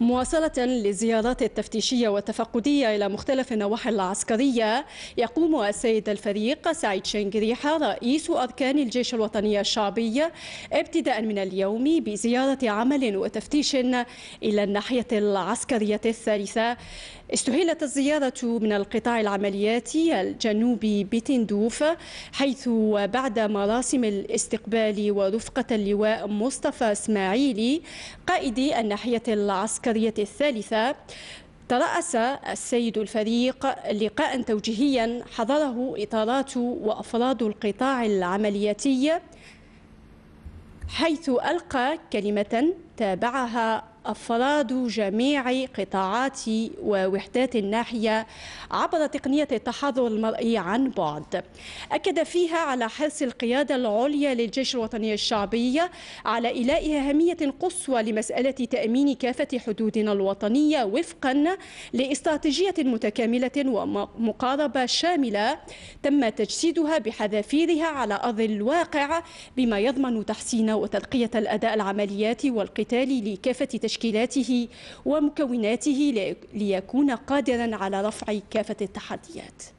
مواصلة للزيارات التفتيشية والتفقدية إلى مختلف النواحي العسكرية يقوم السيد الفريق سعيد شنقريحة رئيس أركان الجيش الوطني الشعبي ابتداء من اليوم بزيارة عمل وتفتيش إلى الناحية العسكرية الثالثة استهلت الزيارة من القطاع العملياتي الجنوبي بتندوف حيث بعد مراسم الاستقبال ورفقة اللواء مصطفى اسماعيلي قائد الناحية العسكرية العسكرية الثالثة ترأس السيد الفريق لقاء توجيهيا حضره إطارات وأفراد القطاع العملياتي حيث ألقى كلمة تابعها أفراد جميع قطاعات ووحدات الناحية عبر تقنية التحضر المرئي عن بعد أكد فيها على حرص القيادة العليا للجيش الوطني الشعبي على إيلاء أهمية قصوى لمسألة تأمين كافة حدودنا الوطنية وفقا لاستراتيجية متكاملة ومقاربة شاملة تم تجسيدها بحذافيرها على أرض الواقع بما يضمن تحسين وترقية الأداء العمليات والقتال لكافة تشكيلات تشكيلاته ومكوناته ليكون قادرا على رفع كافة التحديات